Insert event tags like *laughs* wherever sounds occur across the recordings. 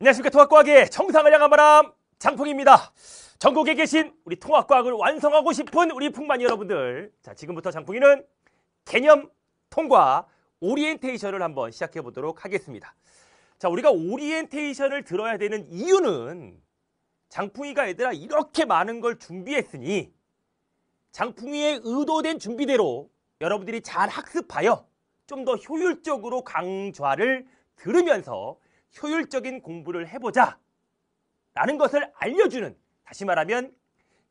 안녕하십니까 통합과학의 청상을 향한 바람 장풍입니다. 전국에 계신 우리 통합과학을 완성하고 싶은 우리 풍만 이 여러분들 자 지금부터 장풍이는 개념 통과 오리엔테이션을 한번 시작해 보도록 하겠습니다. 자 우리가 오리엔테이션을 들어야 되는 이유는 장풍이가 얘들아 이렇게 많은 걸 준비했으니 장풍이의 의도된 준비대로 여러분들이 잘 학습하여 좀 더 효율적으로 강좌를 들으면서 효율적인 공부를 해보자 라는 것을 알려주는 다시 말하면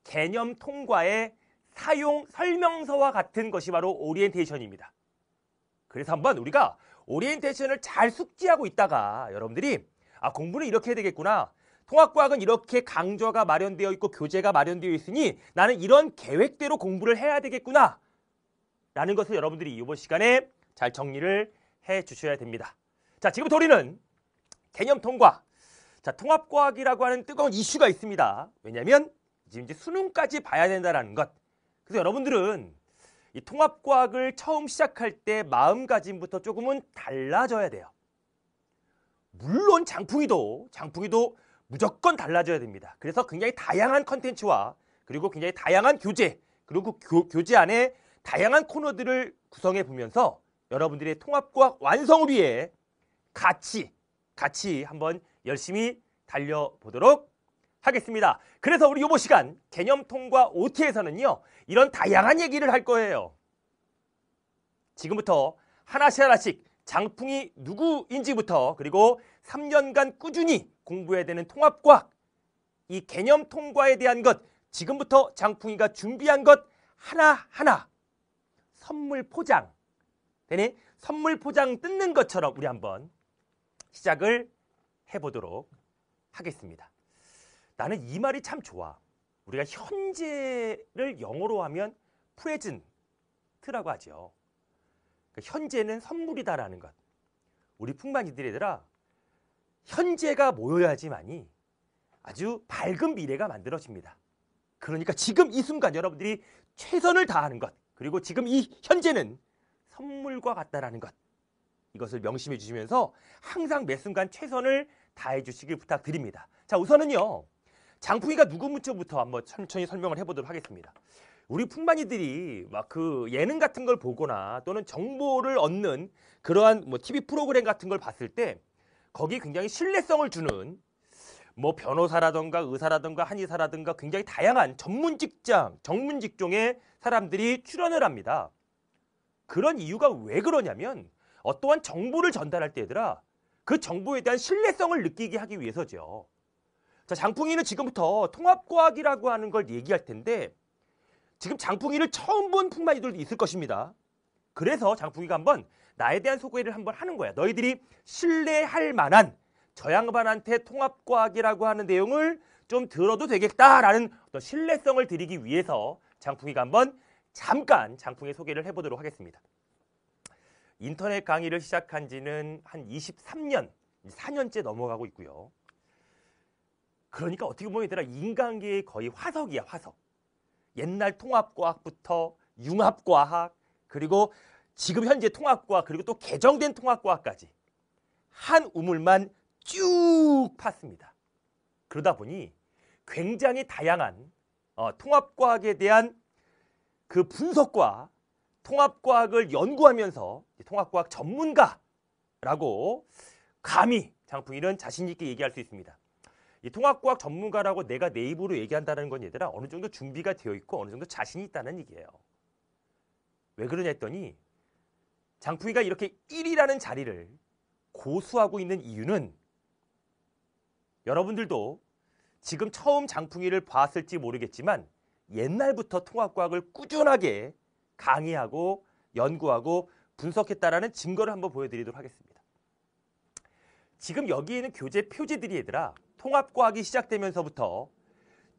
개념 통과의 사용 설명서와 같은 것이 바로 오리엔테이션입니다. 그래서 한번 우리가 오리엔테이션을 잘 숙지하고 있다가 여러분들이 아 공부는 이렇게 해야 되겠구나 통합과학은 이렇게 강좌가 마련되어 있고 교재가 마련되어 있으니 나는 이런 계획대로 공부를 해야 되겠구나 라는 것을 여러분들이 이번 시간에 잘 정리를 해 주셔야 됩니다. 자 지금부터 우리는 개념 통과. 자, 통합과학이라고 하는 뜨거운 이슈가 있습니다. 왜냐면 지금 이제 수능까지 봐야 된다라는 것. 그래서 여러분들은 이 통합과학을 처음 시작할 때 마음가짐부터 조금은 달라져야 돼요. 물론 장풍이도 장풍이도 무조건 달라져야 됩니다. 그래서 굉장히 다양한 컨텐츠와 그리고 굉장히 다양한 교재 그리고 교, 교재 안에 다양한 코너들을 구성해 보면서 여러분들의 통합과학 완성을 위해 같이 같이 한번 열심히 달려보도록 하겠습니다. 그래서 우리 요번 시간 개념 통과 OT에서는요. 이런 다양한 얘기를 할 거예요. 지금부터 하나씩 하나씩 장풍이 누구인지부터 그리고 3년간 꾸준히 공부해야 되는 통합과학 이 개념 통과에 대한 것 지금부터 장풍이가 준비한 것 하나하나 선물 포장 되니 선물 포장 뜯는 것처럼 우리 한번 시작을 해보도록 하겠습니다. 나는 이 말이 참 좋아. 우리가 현재를 영어로 하면 프레젠트라고 하죠. 그러니까 현재는 선물이다라는 것. 우리 풍만이들 얘들아 현재가 모여야지만이 아주 밝은 미래가 만들어집니다. 그러니까 지금 이 순간 여러분들이 최선을 다하는 것 그리고 지금 이 현재는 선물과 같다라는 것 이것을 명심해 주시면서 항상 매 순간 최선을 다해 주시길 부탁드립니다. 자, 우선은요. 장풍이가 누구부터부터 한번 천천히 설명을 해보도록 하겠습니다. 우리 풍만이들이 막 그 예능 같은 걸 보거나 또는 정보를 얻는 그러한 뭐 TV 프로그램 같은 걸 봤을 때 거기 굉장히 신뢰성을 주는 뭐변호사라든가의사라든가한의사라든가 굉장히 다양한 전문 직장, 전문 직종의 사람들이 출연을 합니다. 그런 이유가 왜 그러냐면 어떠한 정보를 전달할 때에들아그 정보에 대한 신뢰성을 느끼게 하기 위해서죠. 자, 장풍이는 지금부터 통합과학이라고 하는 걸 얘기할 텐데 지금 장풍이를 처음 본 풍마이들도 있을 것입니다. 그래서 장풍이가 한번 나에 대한 소개를 한번 하는 거야. 너희들이 신뢰할 만한 저 양반한테 통합과학이라고 하는 내용을 좀 들어도 되겠다라는 어떤 신뢰성을 드리기 위해서 장풍이가 한번 잠깐 장풍의 소개를 해보도록 하겠습니다. 인터넷 강의를 시작한 지는 한 23년, 4년째 넘어가고 있고요. 그러니까 어떻게 보면 얘들아 인간계의 거의 화석이야, 화석. 옛날 통합과학부터 융합과학, 그리고 지금 현재 통합과학, 그리고 또 개정된 통합과학까지 한 우물만 쭉 팠습니다. 그러다 보니 굉장히 다양한 어, 통합과학에 대한 그 분석과 통합과학을 연구하면서 통합과학 전문가라고 감히 장풍이는 자신 있게 얘기할 수 있습니다. 이 통합과학 전문가라고 내가 내 입으로 얘기한다는 건 얘들아 어느 정도 준비가 되어 있고 어느 정도 자신이 있다는 얘기예요. 왜 그러냐 했더니 장풍이가 이렇게 1이라는 자리를 고수하고 있는 이유는 여러분들도 지금 처음 장풍이를 봤을지 모르겠지만 옛날부터 통합과학을 꾸준하게 강의하고 연구하고 분석했다라는 증거를 한번 보여드리도록 하겠습니다. 지금 여기 있는 교재 표지들이 얘들아 통합과학이 시작되면서부터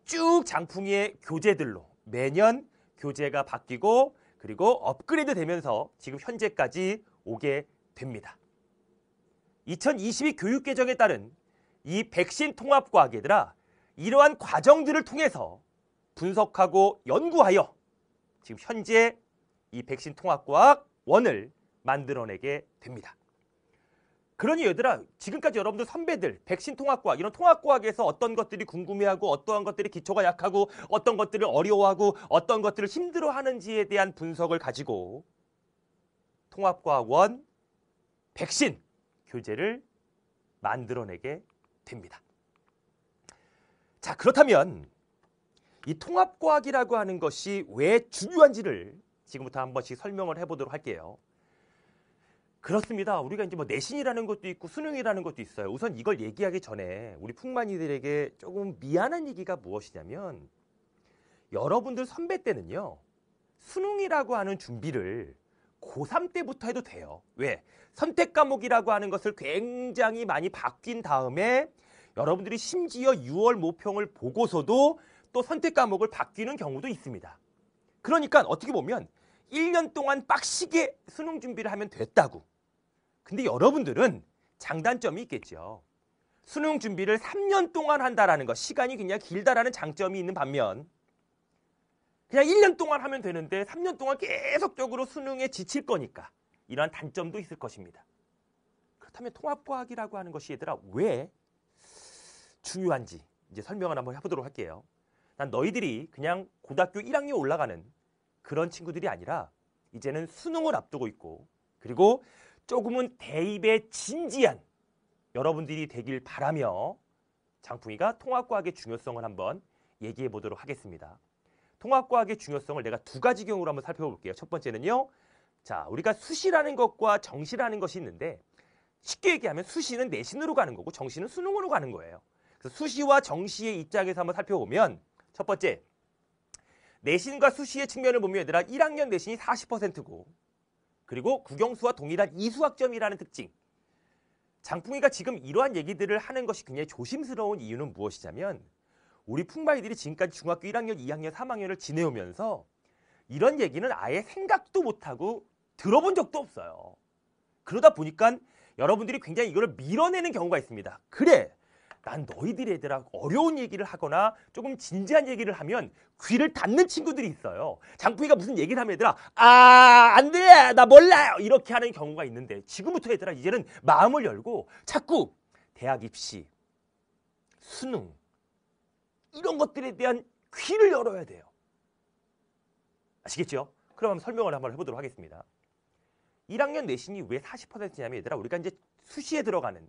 쭉 장풍이의 교재들로 매년 교재가 바뀌고 그리고 업그레이드 되면서 지금 현재까지 오게 됩니다. 2022 교육 개정에 따른 이 백신 통합 과학 얘들아 이러한 과정들을 통해서 분석하고 연구하여 지금 현재 이 백신 통합과학 원을 만들어내게 됩니다. 그러니 얘들아 지금까지 여러분들 선배들 백신 통합과학 이런 통합과학에서 어떤 것들이 궁금해하고 어떠한 것들이 기초가 약하고 어떤 것들을 어려워하고 어떤 것들을 힘들어하는지에 대한 분석을 가지고 통합과학 원 백신 교재를 만들어내게 됩니다. 자 그렇다면 이 통합과학이라고 하는 것이 왜 중요한지를 지금부터 한 번씩 설명을 해보도록 할게요. 그렇습니다. 우리가 이제 뭐 내신이라는 것도 있고 수능이라는 것도 있어요. 우선 이걸 얘기하기 전에 우리 풍만이들에게 조금 미안한 얘기가 무엇이냐면 여러분들 선배 때는요. 수능이라고 하는 준비를 고3 때부터 해도 돼요. 왜? 선택 과목이라고 하는 것을 굉장히 많이 바뀐 다음에 여러분들이 심지어 6월 모평을 보고서도 또 선택 과목을 바뀌는 경우도 있습니다. 그러니까 어떻게 보면 1년 동안 빡시게 수능 준비를 하면 됐다고. 근데 여러분들은 장단점이 있겠죠. 수능 준비를 3년 동안 한다라는 거, 시간이 그냥 길다라는 장점이 있는 반면 그냥 1년 동안 하면 되는데 3년 동안 계속적으로 수능에 지칠 거니까 이러한 단점도 있을 것입니다. 그렇다면 통합과학이라고 하는 것이 얘들아 왜 중요한지 이제 설명을 한번 해보도록 할게요. 난 너희들이 그냥 고등학교 1학년 올라가는 그런 친구들이 아니라 이제는 수능을 앞두고 있고 그리고 조금은 대입에 진지한 여러분들이 되길 바라며 장풍이가 통합과학의 중요성을 한번 얘기해 보도록 하겠습니다. 통합과학의 중요성을 내가 두 가지 경우로 한번 살펴볼게요. 첫 번째는요. 자, 우리가 수시라는 것과 정시라는 것이 있는데 쉽게 얘기하면 수시는 내신으로 가는 거고 정시는 수능으로 가는 거예요. 그래서 수시와 정시의 입장에서 한번 살펴보면 첫 번째, 내신과 수시의 측면을 보면 얘들아 1학년 내신이 40%고 그리고 국영수와 동일한 이수학점이라는 특징 장풍이가 지금 이러한 얘기들을 하는 것이 굉장히 조심스러운 이유는 무엇이냐면 우리 풍바이들이 지금까지 중학교 1학년, 2학년, 3학년을 지내오면서 이런 얘기는 아예 생각도 못하고 들어본 적도 없어요. 그러다 보니까 여러분들이 굉장히 이거를 밀어내는 경우가 있습니다. 그래! 난 너희들 얘들아 어려운 얘기를 하거나 조금 진지한 얘기를 하면 귀를 닫는 친구들이 있어요. 장풍이가 무슨 얘기를 하면 얘들아 아안돼나 몰라요 이렇게 하는 경우가 있는데 지금부터 얘들아 이제는 마음을 열고 자꾸 대학 입시, 수능 이런 것들에 대한 귀를 열어야 돼요. 아시겠죠? 그럼 설명을 한번 해보도록 하겠습니다. 1학년 내신이 왜 40%냐면 얘들아 우리가 이제 수시에 들어가는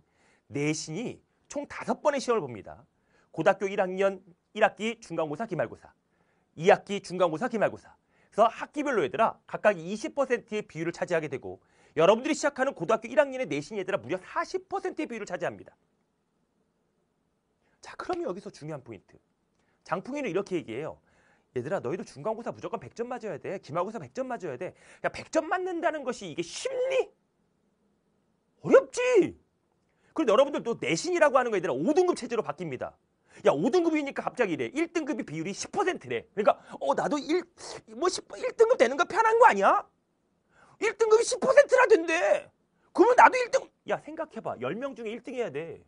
내신이 총 다섯 번의 시험을 봅니다. 고등학교 1학년 1학기 중간고사 기말고사 2학기 중간고사 기말고사 그래서 학기별로 얘들아 각각 20%의 비율을 차지하게 되고 여러분들이 시작하는 고등학교 1학년의 내신 얘들아 무려 40%의 비율을 차지합니다. 자 그럼 여기서 중요한 포인트 장풍이는 이렇게 얘기해요. 얘들아 너희도 중간고사 무조건 100점 맞아야 돼. 기말고사 100점 맞아야 돼. 야 그러니까 100점 맞는다는 것이 이게 쉽리 어렵지. 그런데 여러분들 또 내신이라고 하는 거에 대한 5등급 체제로 바뀝니다. 야 5등급이니까 갑자기 이래 1등급이 비율이 10%래 그러니까 어 나도 1, 뭐 10, 1등급 되는 거 편한 거 아니야? 1등급이 1 0라 된대. 그러면 나도 1등 야 생각해봐 10명 중에 1등 해야 돼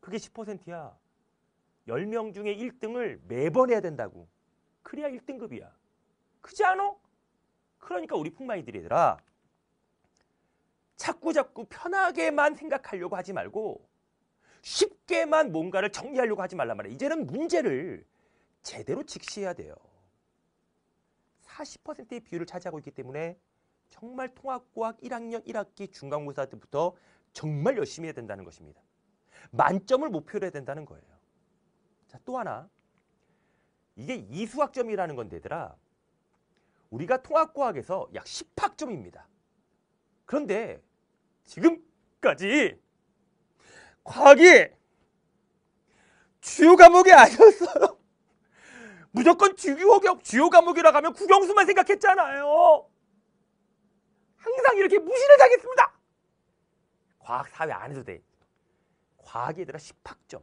그게 10%야 10명 중에 1등을 매번 해야 된다고 그래야 1등급이야 크지 않아 그러니까 우리 풍마이들이더라 자꾸 자꾸 편하게만 생각하려고 하지 말고 쉽게만 뭔가를 정리하려고 하지 말란 말이에요. 이제는 문제를 제대로 직시해야 돼요. 40%의 비율을 차지하고 있기 때문에 정말 통합과학 1학년 1학기 중간고사 때부터 정말 열심히 해야 된다는 것입니다. 만점을 목표로 해야 된다는 거예요. 자, 또 하나. 이게 이수학점이라는 건 되더라. 우리가 통합과학에서 약 10학점입니다. 그런데 지금까지 과학이 주요 과목이 아니었어요. *laughs* 무조건 주요, 주요 과목이라 하면 국영수만 생각했잖아요. 항상 이렇게 무시를 당했습니다. 과학 사회 안 해도 돼. 과학이 얘들아 10학점.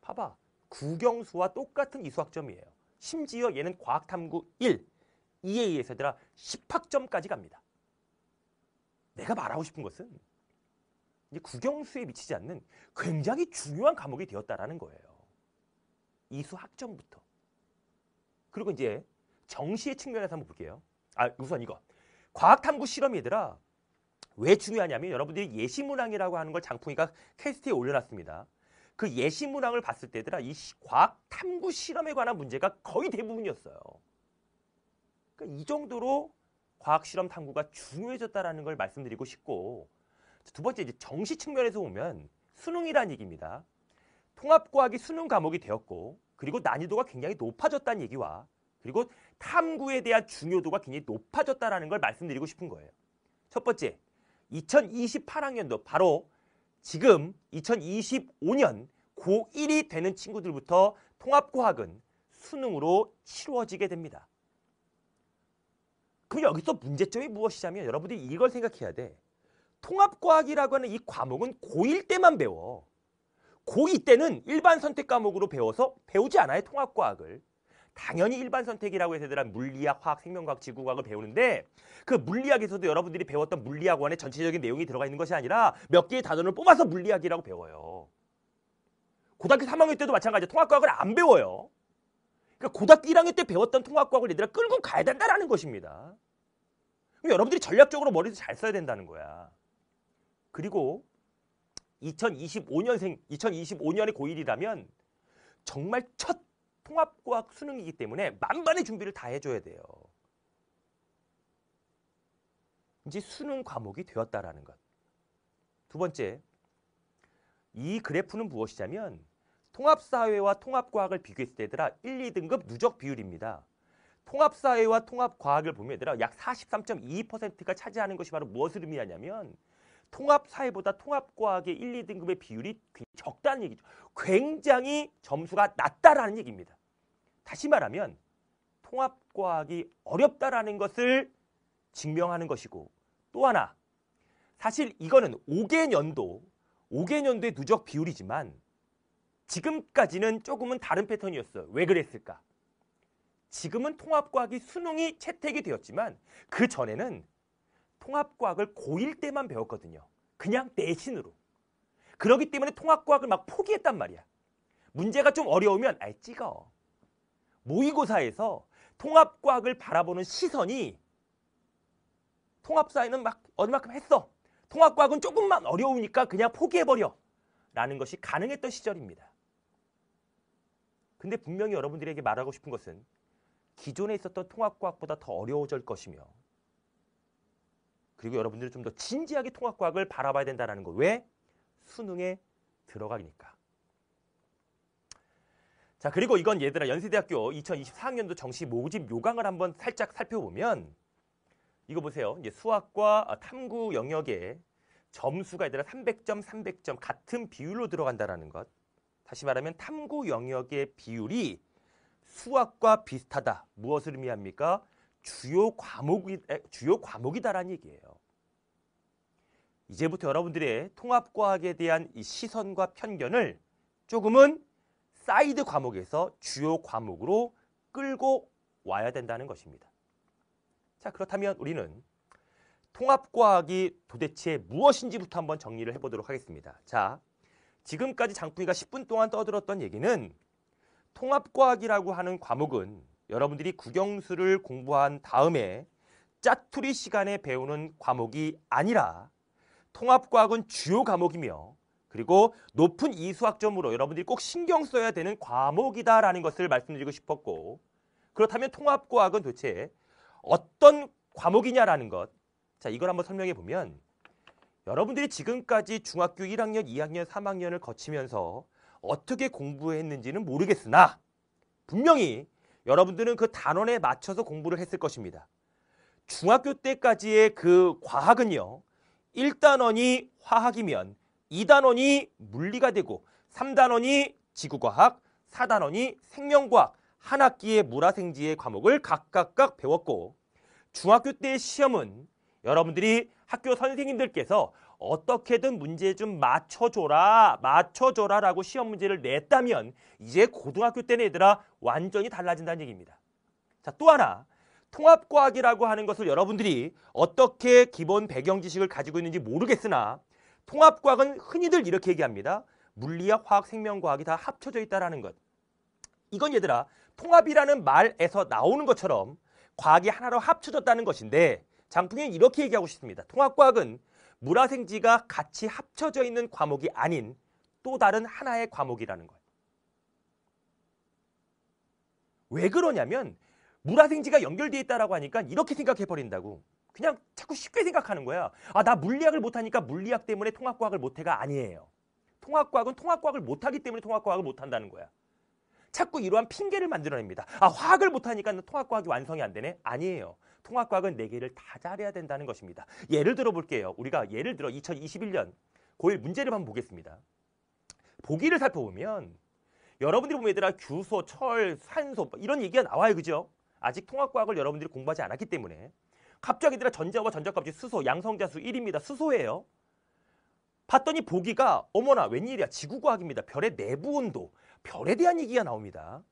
봐봐. 국영수와 똑같은 이수학점이에요. 심지어 얘는 과학탐구 1, 2에 의해서 얘들아 10학점까지 갑니다. 내가 말하고 싶은 것은 이제 국영수에 미치지 않는 굉장히 중요한 과목이 되었다라는 거예요. 이수 학점부터. 그리고 이제 정시의 측면에서 한번 볼게요. 아, 우선 이거. 과학탐구 실험 얘들아. 왜 중요하냐면 여러분들이 예시문항이라고 하는 걸 장풍이가 캐스트에 올려놨습니다. 그 예시문항을 봤을 때들아 이 과학탐구 실험에 관한 문제가 거의 대부분이었어요. 그러니까 이 정도로 과학실험 탐구가 중요해졌다라는 걸 말씀드리고 싶고 두 번째 이제 정시 측면에서 보면 수능이란 얘기입니다. 통합과학이 수능 과목이 되었고 그리고 난이도가 굉장히 높아졌다는 얘기와 그리고 탐구에 대한 중요도가 굉장히 높아졌다는 걸 말씀드리고 싶은 거예요. 첫 번째, 2028학년도 바로 지금 2025년 고1이 되는 친구들부터 통합과학은 수능으로 치루어지게 됩니다. 그럼 여기서 문제점이 무엇이냐면 여러분들이 이걸 생각해야 돼. 통합과학이라고 하는 이 과목은 고1 때만 배워. 고2 때는 일반 선택 과목으로 배워서 배우지 않아요, 통합과학을. 당연히 일반 선택이라고 해서 얘들아 물리학, 화학, 생명과학, 지구과학을 배우는데 그 물리학에서도 여러분들이 배웠던 물리학 원의 전체적인 내용이 들어가 있는 것이 아니라 몇 개의 단어를 뽑아서 물리학이라고 배워요. 고등학교 3학년 때도 마찬가지야. 통합과학을 안 배워요. 그러니까 고등학교 1학년 때 배웠던 통합과학을 얘들아 끌고 가야 된다라는 것입니다. 여러분들이 전략적으로 머리도 잘 써야 된다는 거야. 그리고 2025년생 2025년의 고1이라면 정말 첫 통합과학 수능이기 때문에 만반의 준비를 다 해줘야 돼요. 이제 수능 과목이 되었다라는 것. 두 번째, 이 그래프는 무엇이냐면 통합사회와 통합과학을 비교했을 때 얘들아 1, 2등급 누적 비율입니다. 통합사회와 통합과학을 보면 얘들아 약 43.2%가 차지하는 것이 바로 무엇을 의미하냐면 통합사회보다 통합과학의 1, 2등급의 비율이 적다는 얘기죠. 굉장히 점수가 낮다라는 얘기입니다. 다시 말하면 통합과학이 어렵다라는 것을 증명하는 것이고 또 하나 사실 이거는 5개년도 5개년도의 누적 비율이지만 지금까지는 조금은 다른 패턴이었어요. 왜 그랬을까? 지금은 통합과학이 수능이 채택이 되었지만 그 전에는 통합과학을 고1 때만 배웠거든요. 그냥 대신으로 그러기 때문에 통합과학을 막 포기했단 말이야. 문제가 좀 어려우면 아이 찍어. 모의고사에서 통합과학을 바라보는 시선이 통합사에는 막 얼마큼 했어. 통합과학은 조금만 어려우니까 그냥 포기해버려. 라는 것이 가능했던 시절입니다. 근데 분명히 여러분들에게 말하고 싶은 것은 기존에 있었던 통합과학보다 더 어려워질 것이며 그리고 여러분들이 좀 더 진지하게 통합과학을 바라봐야 된다는 거. 왜? 수능에 들어가니까. 자, 그리고 이건 얘들아 연세대학교 2024학년도 정시 모집 요강을 한번 살짝 살펴보면 이거 보세요. 이제 수학과 아, 탐구 영역에 점수가 얘들아 300점, 300점 같은 비율로 들어간다라는 것. 다시 말하면 탐구 영역의 비율이 수학과 비슷하다. 무엇을 의미합니까? 주요 과목이 주요 과목이다라는 얘기예요. 이제부터 여러분들의 통합과학에 대한 이 시선과 편견을 조금은 사이드 과목에서 주요 과목으로 끌고 와야 된다는 것입니다. 자, 그렇다면 우리는 통합과학이 도대체 무엇인지부터 한번 정리를 해보도록 하겠습니다. 자, 지금까지 장풍이가 10분 동안 떠들었던 얘기는 통합과학이라고 하는 과목은 여러분들이 국영수를 공부한 다음에 짜투리 시간에 배우는 과목이 아니라 통합과학은 주요 과목이며 그리고 높은 이수학점으로 여러분들이 꼭 신경 써야 되는 과목이다라는 것을 말씀드리고 싶었고 그렇다면 통합과학은 도대체 어떤 과목이냐라는 것. 자, 이걸 한번 설명해 보면 여러분들이 지금까지 중학교 1학년, 2학년, 3학년을 거치면서 어떻게 공부했는지는 모르겠으나 분명히 여러분들은 그 단원에 맞춰서 공부를 했을 것입니다. 중학교 때까지의 그 과학은요. 1단원이 화학이면 2단원이 물리가 되고 3단원이 지구과학, 4단원이 생명과학, 한 학기의 물화생지의 과목을 각각각 배웠고 중학교 때의 시험은 여러분들이 학교 선생님들께서 어떻게든 문제 좀 맞춰줘라 맞춰줘라 라고 시험 문제를 냈다면 이제 고등학교 때는 얘들아 완전히 달라진다는 얘기입니다. 자, 또 하나 통합과학이라고 하는 것을 여러분들이 어떻게 기본 배경 지식을 가지고 있는지 모르겠으나 통합과학은 흔히들 이렇게 얘기합니다. 물리학, 화학, 생명과학이 다 합쳐져 있다라는 것. 이건 얘들아 통합이라는 말에서 나오는 것처럼 과학이 하나로 합쳐졌다는 것인데 장풍이는 이렇게 얘기하고 싶습니다. 통합과학은 물화생지가 같이 합쳐져 있는 과목이 아닌 또 다른 하나의 과목이라는 거예요. 왜 그러냐면 물화생지가 연결돼 있다라고 하니까 이렇게 생각해 버린다고. 그냥 자꾸 쉽게 생각하는 거야. 아, 나 물리학을 못하니까 물리학 때문에 통합과학을 못해가 아니에요. 통합과학은 통합과학을 못하기 때문에 통합과학을 못한다는 거야. 자꾸 이러한 핑계를 만들어냅니다. 아, 화학을 못하니까 통합과학이 완성이 안 되네? 아니에요. 통합과학은 네 개를 다 잘해야 된다는 것입니다. 예를 들어 볼게요. 우리가 예를 들어 2021년 고1 문제를 한번 보겠습니다. 보기를 살펴보면 여러분들이 보면 얘들아 규소, 철, 산소 뭐 이런 얘기가 나와요. 그죠? 아직 통합과학을 여러분들이 공부하지 않았기 때문에 갑자기 얘들아 전자와 전자값이 수소, 양성자수 1입니다. 수소예요. 봤더니 보기가 어머나 웬일이야 지구과학입니다. 별의 내부 온도, 별에 대한 얘기가 나옵니다.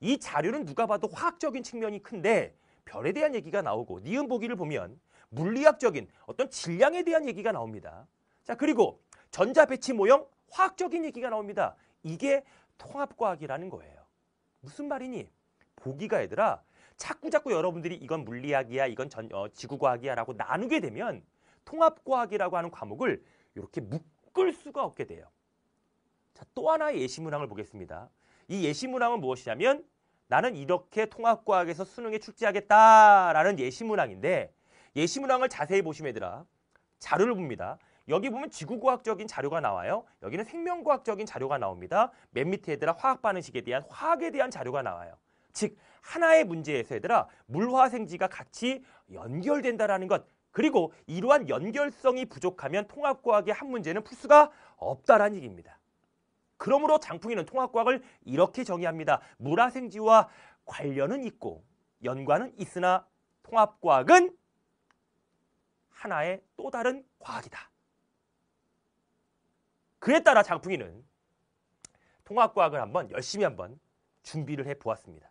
이 자료는 누가 봐도 화학적인 측면이 큰데 별에 대한 얘기가 나오고 니은 보기를 보면 물리학적인 어떤 질량에 대한 얘기가 나옵니다. 자 그리고 전자 배치 모형 화학적인 얘기가 나옵니다. 이게 통합과학이라는 거예요. 무슨 말이니? 보기가 얘들아 자꾸 자꾸 여러분들이 이건 물리학이야 이건 전, 어, 지구과학이야 라고 나누게 되면 통합과학이라고 하는 과목을 이렇게 묶을 수가 없게 돼요. 자, 또 하나의 예시문항을 보겠습니다. 이 예시문항은 무엇이냐면 나는 이렇게 통합과학에서 수능에 출제하겠다라는 예시문항인데 예시문항을 자세히 보시면 얘들아 자료를 봅니다. 여기 보면 지구과학적인 자료가 나와요. 여기는 생명과학적인 자료가 나옵니다. 맨 밑에 얘들아 화학 반응식에 대한 화학에 대한 자료가 나와요. 즉 하나의 문제에서 얘들아 물화 생지가 같이 연결된다라는 것 그리고 이러한 연결성이 부족하면 통합과학의 한 문제는 풀 수가 없다라는 얘기입니다. 그러므로 장풍이는 통합과학을 이렇게 정의합니다. 물화 생지와 관련은 있고 연관은 있으나 통합과학은 하나의 또 다른 과학이다. 그에 따라 장풍이는 통합과학을 한번 열심히 한번 준비를 해 보았습니다.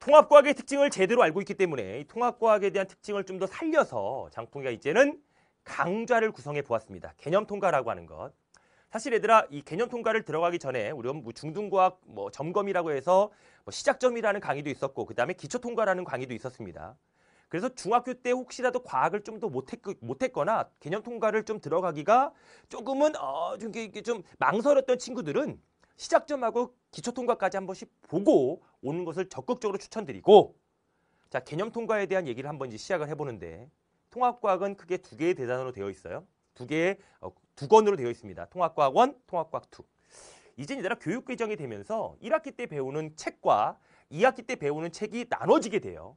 통합과학의 특징을 제대로 알고 있기 때문에 통합과학에 대한 특징을 좀 더 살려서 장풍이가 이제는 강좌를 구성해 보았습니다. 개념 통과라고 하는 것. 사실 얘들아 이 개념 통과를 들어가기 전에 우리뭐 중등과학 뭐 점검이라고 해서 뭐 시작점이라는 강의도 있었고 그 다음에 기초 통과라는 강의도 있었습니다. 그래서 중학교 때 혹시라도 과학을 좀 더 못했, 못했거나 개념 통과를 좀 들어가기가 조금은 어, 좀, 이렇좀 망설였던 친구들은 시작점하고 기초 통과까지 한 번씩 보고 오는 것을 적극적으로 추천드리고 자 개념 통과에 대한 얘기를 한번 이제 시작을 해보는데 통합과학은 크게 두 개의 대단으로 되어 있어요. 두 개의 어, 두 권으로 되어 있습니다. 통합과학 1, 통합과학 2. 이제 이 나라 교육 개정이 되면서 1학기 때 배우는 책과 2학기 때 배우는 책이 나눠지게 돼요.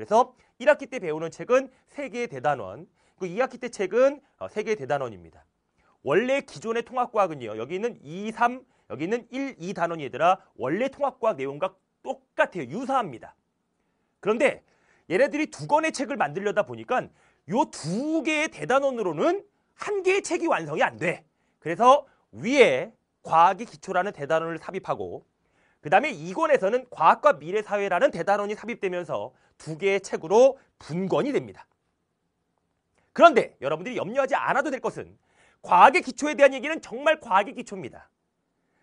그래서 1학기 때 배우는 책은 세계의 대단원, 그 2학기 때 책은 어, 세계의 대단원입니다. 원래 기존의 통합과학은요. 여기는 있 2, 3, 여기는 있 1, 2 단원이 얘들아 원래 통합과학 내용과 똑같아요. 유사합니다. 그런데 얘네들이 두 권의 책을 만들려다 보니까 요두 개의 대단원으로는 한 개의 책이 완성이 안 돼. 그래서 위에 과학의 기초라는 대단원을 삽입하고 그 다음에 이권에서는 과학과 미래 사회라는 대단원이 삽입되면서 두 개의 책으로 분권이 됩니다. 그런데 여러분들이 염려하지 않아도 될 것은 과학의 기초에 대한 얘기는 정말 과학의 기초입니다.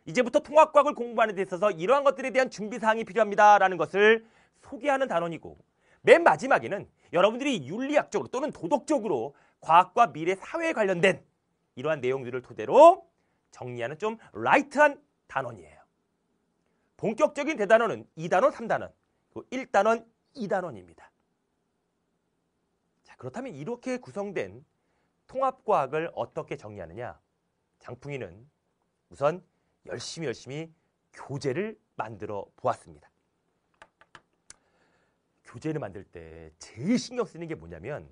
이제부터 통합과학을 공부하는 데 있어서 이러한 것들에 대한 준비사항이 필요합니다라는 것을 소개하는 단원이고 맨 마지막에는 여러분들이 윤리학적으로 또는 도덕적으로 과학과 미래 사회에 관련된 이러한 내용들을 토대로 정리하는 좀 라이트한 단원이에요. 본격적인 대단원은 2단원, 3단원, 1단원, 2단원입니다. 자, 그렇다면 이렇게 구성된 통합과학을 어떻게 정리하느냐? 장풍이는 우선 열심히 열심히 교재를 만들어 보았습니다. 교재를 만들 때 제일 신경 쓰는 게 뭐냐면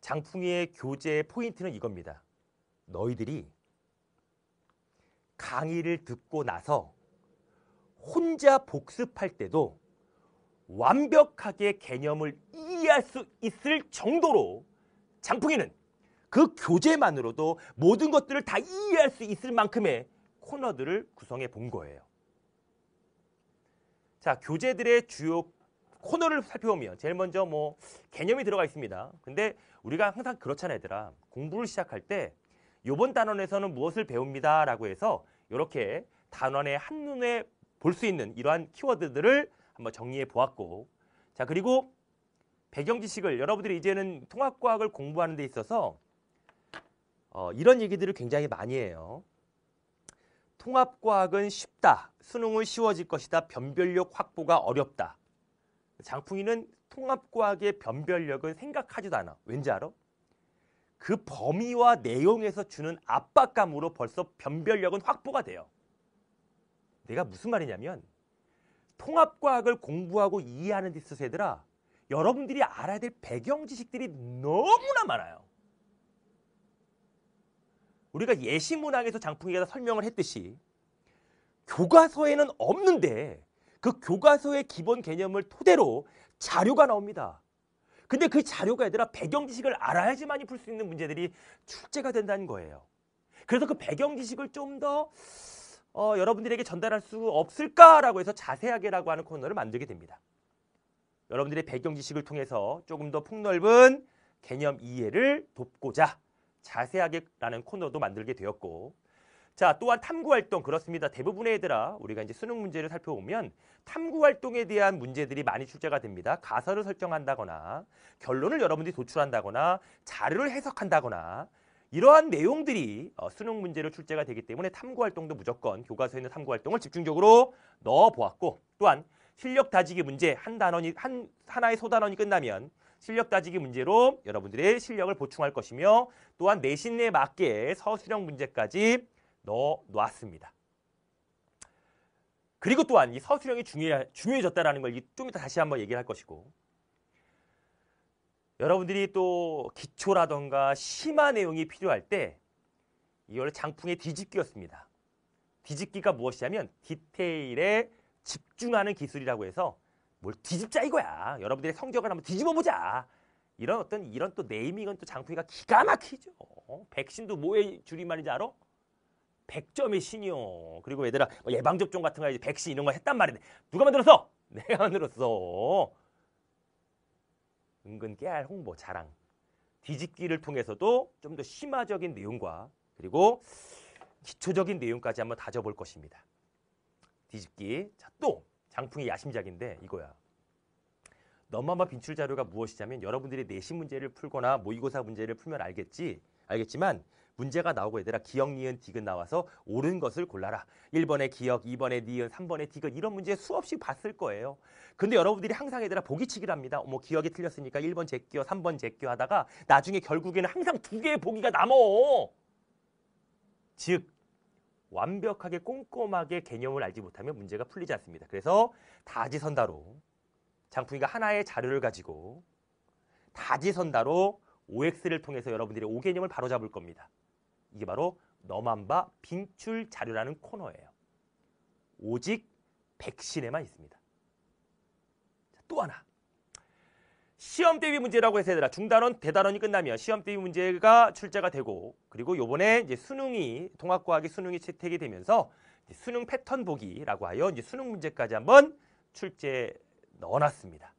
장풍이의 교재 포인트는 이겁니다. 너희들이 강의를 듣고 나서 혼자 복습할 때도 완벽하게 개념을 이해할 수 있을 정도로 장풍이는 그 교재만으로도 모든 것들을 다 이해할 수 있을 만큼의 코너들을 구성해 본 거예요. 자, 교재들의 주요 코너를 살펴보면 제일 먼저 뭐 개념이 들어가 있습니다. 근데 우리가 항상 그렇잖아요, 얘들아. 공부를 시작할 때 요번 단원에서는 무엇을 배웁니다 라고 해서 이렇게 단원의 한눈에 볼 수 있는 이러한 키워드들을 한번 정리해 보았고 자 그리고 배경 지식을 여러분들이 이제는 통합과학을 공부하는 데 있어서 어, 이런 얘기들을 굉장히 많이 해요. 통합과학은 쉽다. 수능은 쉬워질 것이다. 변별력 확보가 어렵다. 장풍이는 통합과학의 변별력은 생각하지도 않아. 왠지 알아? 그 범위와 내용에서 주는 압박감으로 벌써 변별력은 확보가 돼요. 내가 무슨 말이냐면 통합과학을 공부하고 이해하는 데 있어서 얘들아 여러분들이 알아야 될 배경 지식들이 너무나 많아요. 우리가 예시문학에서 장풍이가 설명을 했듯이 교과서에는 없는데 그 교과서의 기본 개념을 토대로 자료가 나옵니다. 근데 그 자료가 얘들아 배경 지식을 알아야지만이 풀 수 있는 문제들이 출제가 된다는 거예요. 그래서 그 배경 지식을 좀더 어, 여러분들에게 전달할 수 없을까라고 해서 자세하게라고 하는 코너를 만들게 됩니다. 여러분들의 배경 지식을 통해서 조금 더 폭넓은 개념 이해를 돕고자 자세하게라는 코너도 만들게 되었고 자, 또한 탐구 활동 그렇습니다. 대부분의 애들아 우리가 이제 수능 문제를 살펴보면 탐구 활동에 대한 문제들이 많이 출제가 됩니다. 가설을 설정한다거나 결론을 여러분들이 도출한다거나 자료를 해석한다거나 이러한 내용들이 어, 수능 문제로 출제가 되기 때문에 탐구 활동도 무조건 교과서에 있는 탐구 활동을 집중적으로 넣어 보았고 또한 실력 다지기 문제 한 단원이 한 하나의 소단원이 끝나면 실력 다지기 문제로 여러분들의 실력을 보충할 것이며 또한 내신에 맞게 서술형 문제까지 넣어 놨습니다. 그리고 또한 이 서술형이 중요해, 중요해졌다라는 걸 좀 이따 다시 한번 얘기를 할 것이고 여러분들이 또 기초라던가 심화 내용이 필요할 때 이걸 장풍의 뒤집기였습니다. 뒤집기가 무엇이냐면 디테일에 집중하는 기술이라고 해서 뭘 뒤집자 이거야. 여러분들의 성적을 한번 뒤집어 보자. 이런 어떤 이런 또 네이밍은 또 장풍이가 기가 막히죠. 백신도 뭐의 줄임말인지 알아? 100점의 신이요. 그리고 얘들아 뭐 예방접종 같은 거 백신 이런 거 했단 말인데 누가 만들었어? *laughs* 내가 만들었어. 은근 깨알 홍보 자랑. 뒤집기를 통해서도 좀 더 심화적인 내용과 그리고 기초적인 내용까지 한번 다져볼 것입니다. 뒤집기. 자, 또장풍의 야심작인데 이거야. 너마마 빈출 자료가 무엇이냐면 여러분들이 내신 문제를 풀거나 모의고사 문제를 풀면 알겠지. 알겠지만 문제가 나오고 얘들아 기역, 니은, 디귿 나와서 옳은 것을 골라라. 1번의 기역, 2번의 니은, 3번의 디귿 이런 문제 수없이 봤을 거예요. 근데 여러분들이 항상 얘들아 보기치기를 합니다. 뭐 기역이 틀렸으니까 1번 제껴 3번 제껴 하다가 나중에 결국에는 항상 두 개의 보기가 남어. 즉 완벽하게 꼼꼼하게 개념을 알지 못하면 문제가 풀리지 않습니다. 그래서 다지선다로 장풍이가 하나의 자료를 가지고 다지선다로 OX를 통해서 여러분들이 오개념을 바로잡을 겁니다. 이게 바로 너만봐 빈출 자료라는 코너예요. 오직 백신에만 있습니다. 자, 또 하나. 시험 대비 문제라고 해서 얘들아 중단원 대단원이 끝나면 시험 대비 문제가 출제가 되고 그리고 요번에 이제 수능이 통합과학이 수능이 채택이 되면서 이제 수능 패턴 보기라고 하여 이제 수능 문제까지 한번 출제 넣어놨습니다.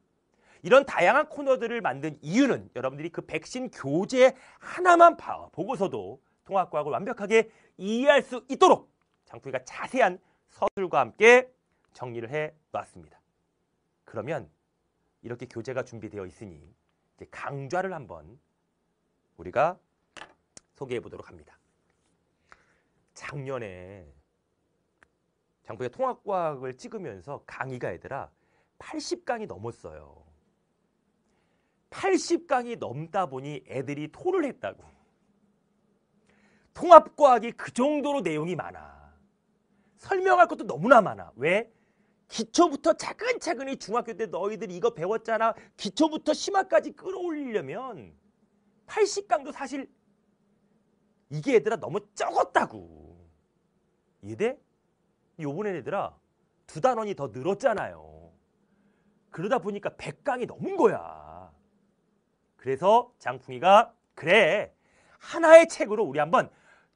이런 다양한 코너들을 만든 이유는 여러분들이 그 백신 교재 하나만 봐, 보고서도 통합과학을 완벽하게 이해할 수 있도록 장풀이가 자세한 서술과 함께 정리를 해 놨습니다. 그러면 이렇게 교재가 준비되어 있으니 이제 강좌를 한번 우리가 소개해 보도록 합니다. 작년에 장부의 통합과학을 찍으면서 강의가 얘들아 80강이 넘었어요. 80강이 넘다 보니 애들이 토를 했다고. 통합과학이 그 정도로 내용이 많아. 설명할 것도 너무나 많아. 왜? 기초부터 차근차근히 중학교 때 너희들이 이거 배웠잖아. 기초부터 심화까지 끌어올리려면 80강도 사실 이게 얘들아 너무 적었다고. 이해돼? 요번에 얘들아 두 단원이 더 늘었잖아요. 그러다 보니까 100강이 넘은 거야. 그래서 장풍이가 그래 하나의 책으로 우리 한번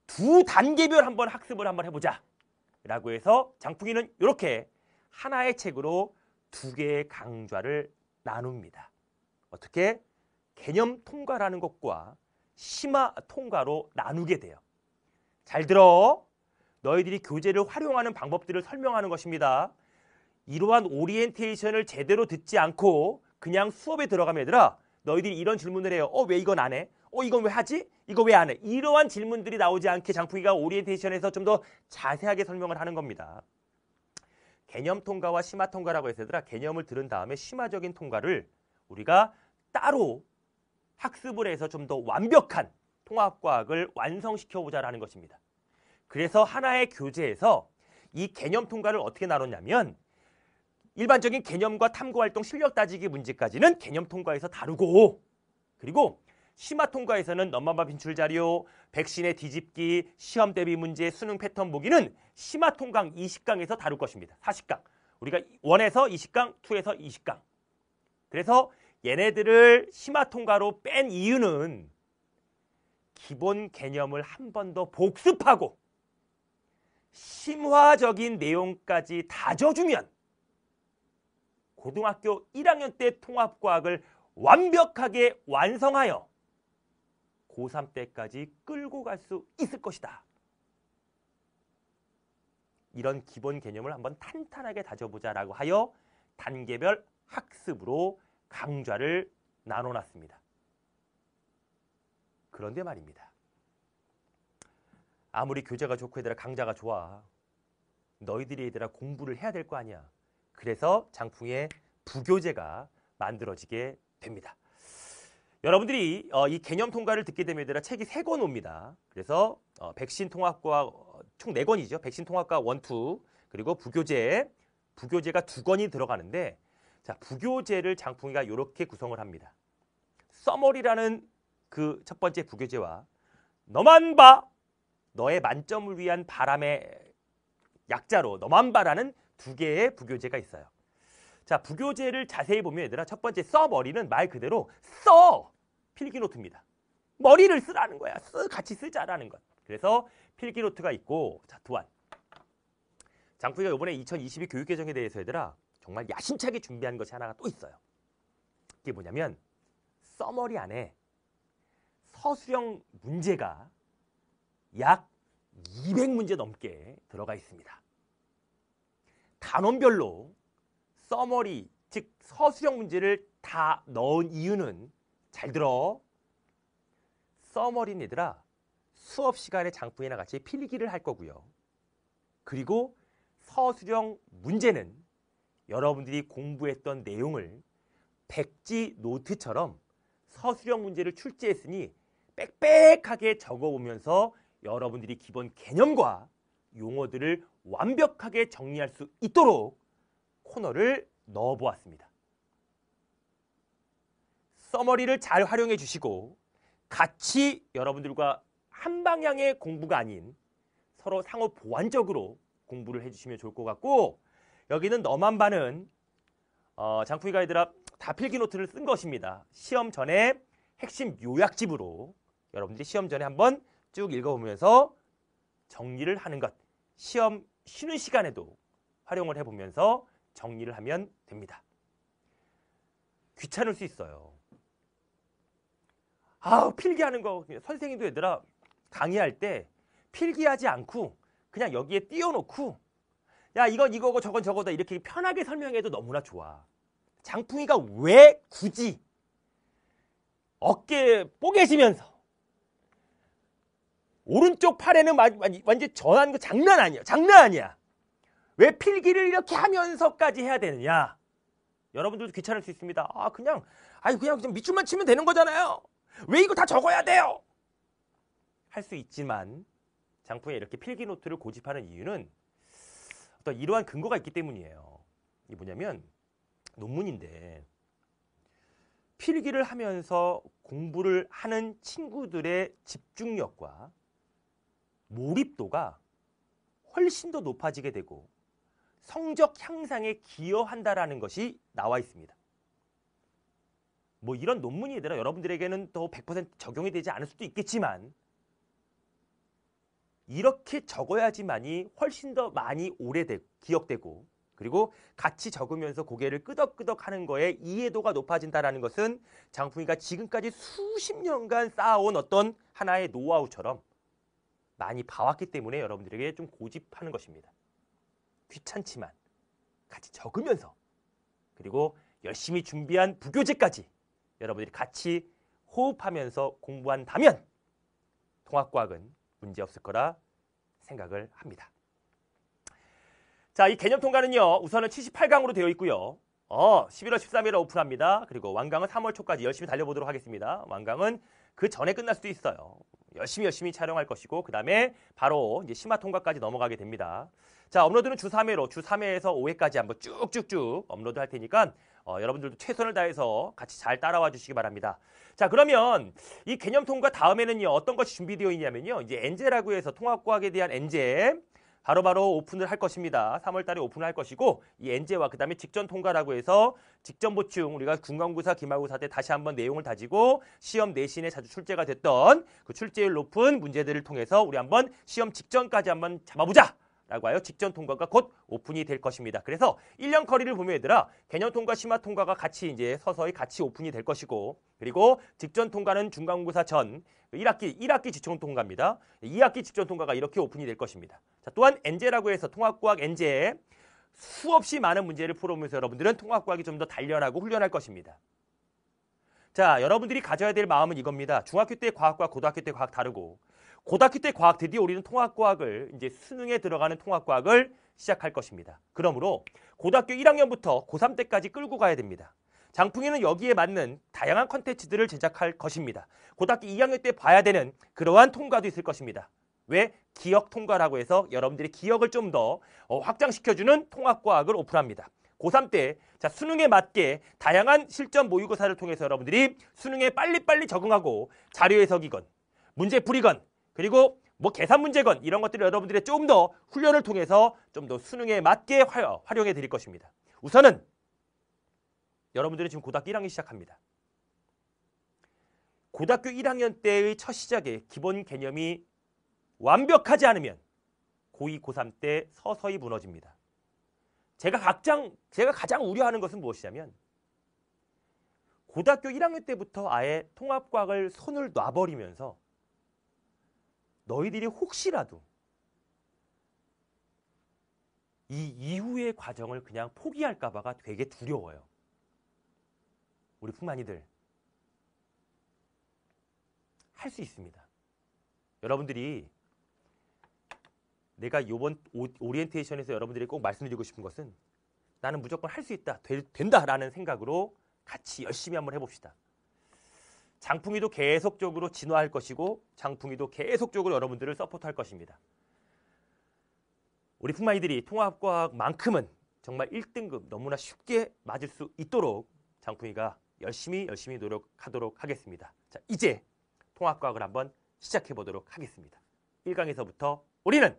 두 단계별 한번 학습을 한번 해보자. 라고 해서 장풍이는 이렇게 하나의 책으로 두 개의 강좌를 나눕니다. 어떻게? 개념 통과라는 것과 심화 통과로 나누게 돼요. 잘 들어. 너희들이 교재를 활용하는 방법들을 설명하는 것입니다. 이러한 오리엔테이션을 제대로 듣지 않고 그냥 수업에 들어가면 얘들아 너희들이 이런 질문을 해요. 어 왜 이건 안 해? 어 이건 왜 하지? 이거 왜 안 해? 이러한 질문들이 나오지 않게 장풍이가 오리엔테이션에서 좀 더 자세하게 설명을 하는 겁니다. 개념 통과와 심화 통과라고 해서 얘들아 개념을 들은 다음에 심화적인 통과를 우리가 따로 학습을 해서 좀 더 완벽한 통합과학을 완성시켜보자라는 것입니다. 그래서 하나의 교재에서 이 개념 통과를 어떻게 나눴냐면 일반적인 개념과 탐구활동 실력 따지기 문제까지는 개념 통과에서 다루고 그리고 심화 통과에서는 넘마마 빈출 자료, 백신의 뒤집기, 시험 대비 문제, 수능 패턴 보기는 심화 통강 20강에서 다룰 것입니다. 40강. 우리가 1에서 20강, 2에서 20강. 그래서 얘네들을 심화 통과로 뺀 이유는 기본 개념을 한 번 더 복습하고 심화적인 내용까지 다져주면 고등학교 1학년 때 통합과학을 완벽하게 완성하여 고3 때까지 끌고 갈 수 있을 것이다. 이런 기본 개념을 한번 탄탄하게 다져보자라고 하여 단계별 학습으로 강좌를 나눠놨습니다. 그런데 말입니다. 아무리 교재가 좋고 얘들아 강좌가 좋아. 너희들이 얘들아 공부를 해야 될 거 아니야. 그래서 장풍의 부교재가 만들어지게 됩니다. 여러분들이 어, 이 개념 통과를 듣게 되면 얘들아 책이 세 권 옵니다. 그래서 어, 백신 통합과 어, 총 네권이죠 백신 통합과 원투 그리고 부교재 부교재가 두 권이 들어가는데 자, 부교재를 장풍이가 이렇게 구성을 합니다. 써머리라는 그 첫 번째 부교재와 너만 봐 너의 만점을 위한 바람의 약자로 너만 봐라는 두 개의 부교재가 있어요. 자, 부교재를 자세히 보면 얘들아 첫 번째 써머리는 말 그대로 써 필기노트입니다. 머리를 쓰라는 거야. 쓰 같이 쓰자라는 것. 그래서 필기노트가 있고 자, 도안. 장풍이가 이번에 2022 교육 개정에 대해서 얘들아 정말 야심차게 준비한 것이 하나가 또 있어요. 이게 뭐냐면 써머리 안에 서술형 문제가 약 200문제 넘게 들어가 있습니다. 단원별로 써머리, 즉 서술형 문제를 다 넣은 이유는 잘 들어. 써머리는 얘들아 수업 시간에 장풍이나 같이 필기를 할 거고요. 그리고 서술형 문제는 여러분들이 공부했던 내용을 백지 노트처럼 서술형 문제를 출제했으니 빽빽하게 적어보면서 여러분들이 기본 개념과 용어들을 완벽하게 정리할 수 있도록 코너를 넣어보았습니다. 써머리를 잘 활용해 주시고 같이 여러분들과 한 방향의 공부가 아닌 서로 상호 보완적으로 공부를 해주시면 좋을 것 같고 여기는 너만 반은 어, 장풍이 가이드랍 다 필기 노트를 쓴 것입니다. 시험 전에 핵심 요약집으로 여러분들이 시험 전에 한번 쭉 읽어보면서 정리를 하는 것 시험 쉬는 시간에도 활용을 해보면서 정리를 하면 됩니다. 귀찮을 수 있어요. 아, 필기하는 거 선생님도 얘들아 강의할 때 필기하지 않고 그냥 여기에 띄워놓고 야 이건 이거고 저건 저거다 이렇게 편하게 설명해도 너무나 좋아. 장풍이가 왜 굳이 어깨 뽀개지면서 오른쪽 팔에는 완전 전한 거 장난 아니야. 장난 아니야. 왜 필기를 이렇게 하면서까지 해야 되느냐? 여러분들도 귀찮을 수 있습니다. 아, 그냥, 아니, 그냥, 그냥 밑줄만 치면 되는 거잖아요. 왜 이거 다 적어야 돼요? 할 수 있지만, 장풍에 이렇게 필기 노트를 고집하는 이유는 어떤 이러한 근거가 있기 때문이에요. 이게 뭐냐면, 논문인데, 필기를 하면서 공부를 하는 친구들의 집중력과 몰입도가 훨씬 더 높아지게 되고 성적 향상에 기여한다라는 것이 나와 있습니다. 뭐 이런 논문이 얘들아 여러분들에게는 더 100% 적용이 되지 않을 수도 있겠지만 이렇게 적어야지만이 훨씬 더 많이 오래 기억되고 그리고 같이 적으면서 고개를 끄덕끄덕 하는 거에 이해도가 높아진다라는 것은 장풍이가 지금까지 수십 년간 쌓아온 어떤 하나의 노하우처럼 많이 봐왔기 때문에 여러분들에게 좀 고집하는 것입니다. 귀찮지만 같이 적으면서 그리고 열심히 준비한 부교재까지 여러분들이 같이 호흡하면서 공부한다면 통합과학은 문제없을 거라 생각을 합니다. 자, 이 개념 통과는요. 우선은 78강으로 되어 있고요. 어, 11월 13일에 오픈합니다. 그리고 완강은 3월 초까지 열심히 달려보도록 하겠습니다. 완강은 그 전에 끝날 수도 있어요. 열심히 열심히 촬영할 것이고 그 다음에 바로 이제 심화 통과까지 넘어가게 됩니다. 자 업로드는 주 3회로 주 3회에서 5회까지 한번 쭉쭉쭉 업로드 할 테니까 어, 여러분들도 최선을 다해서 같이 잘 따라와 주시기 바랍니다. 자 그러면 이 개념 통과 다음에는요 어떤 것이 준비되어 있냐면요 이제 엔젤라고 해서 통합과학에 대한 엔젤 바로바로 바로 오픈을 할 것입니다. 3월달에 오픈을 할 것이고 이 엔제와 그다음에 직전 통과라고 해서 직전 보충 우리가 군관고사, 기말고사 때 다시 한번 내용을 다지고 시험 내신에 자주 출제가 됐던 그 출제율 높은 문제들을 통해서 우리 한번 시험 직전까지 한번 잡아보자. 라고 하여 직전 통과가 곧 오픈이 될 것입니다. 그래서 1년 거리를 보면 얘들아 개념 통과, 심화 통과가 같이 이제 서서히 같이 오픈이 될 것이고 그리고 직전 통과는 중간고사 전 1학기 1학기 직전 통과입니다. 2학기 직전 통과가 이렇게 오픈이 될 것입니다. 자, 또한 엔제라고 해서 통합과학 엔제 수없이 많은 문제를 풀어보면서 여러분들은 통합과학이 좀 더 단련하고 훈련할 것입니다. 자, 여러분들이 가져야 될 마음은 이겁니다. 중학교 때 과학과 고등학교 때 과학 다르고 고등학교 때 과학 드디어 우리는 통합과학을 이제 수능에 들어가는 통합과학을 시작할 것입니다. 그러므로 고등학교 1학년부터 고3 때까지 끌고 가야 됩니다. 장풍이는 여기에 맞는 다양한 컨텐츠들을 제작할 것입니다. 고등학교 2학년 때 봐야 되는 그러한 통과도 있을 것입니다. 왜 기억 통과라고 해서 여러분들이 기억을 좀더 어, 확장시켜주는 통합과학을 오픈합니다. 고3 때 자, 수능에 맞게 다양한 실전 모의고사를 통해서 여러분들이 수능에 빨리빨리 적응하고 자료 해석이건 문제 풀이건 그리고 뭐 계산 문제건 이런 것들을 여러분들의 조금 더 훈련을 통해서 좀 더 수능에 맞게 활용해 드릴 것입니다. 우선은 여러분들이 지금 고등학교 1학년 시작합니다. 고등학교 1학년 때의 첫 시작에 기본 개념이 완벽하지 않으면 고2, 고3 때 서서히 무너집니다. 제가 가장, 제가 가장 우려하는 것은 무엇이냐면 고등학교 1학년 때부터 아예 통합과학을 손을 놔버리면서 너희들이 혹시라도 이 이후의 과정을 그냥 포기할까 봐가 되게 두려워요. 우리 풍만이들 할 수 있습니다. 여러분들이 내가 이번 오리엔테이션에서 여러분들이 꼭 말씀드리고 싶은 것은 나는 무조건 할 수 있다, 된다라는 생각으로 같이 열심히 한번 해봅시다. 장풍이도 계속적으로 진화할 것이고 장풍이도 계속적으로 여러분들을 서포트할 것입니다. 우리 품아이들이 통합과학만큼은 정말 1등급 너무나 쉽게 맞을 수 있도록 장풍이가 열심히 열심히 노력하도록 하겠습니다. 자, 이제 통합과학을 한번 시작해 보도록 하겠습니다. 1강에서부터 우리는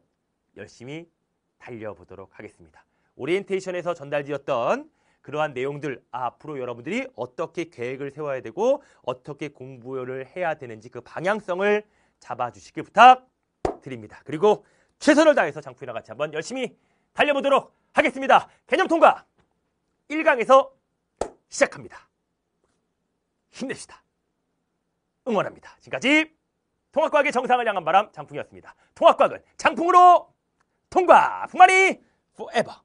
열심히 달려보도록 하겠습니다. 오리엔테이션에서 전달되었던 그러한 내용들 앞으로 여러분들이 어떻게 계획을 세워야 되고 어떻게 공부를 해야 되는지 그 방향성을 잡아주시길 부탁드립니다. 그리고 최선을 다해서 장풍이랑 같이 한번 열심히 달려보도록 하겠습니다. 개념 통과 1강에서 시작합니다. 힘냅시다. 응원합니다. 지금까지 통합과학의 정상을 향한 바람 장풍이었습니다. 통합과학은 장풍으로 통과! 풍만이 forever!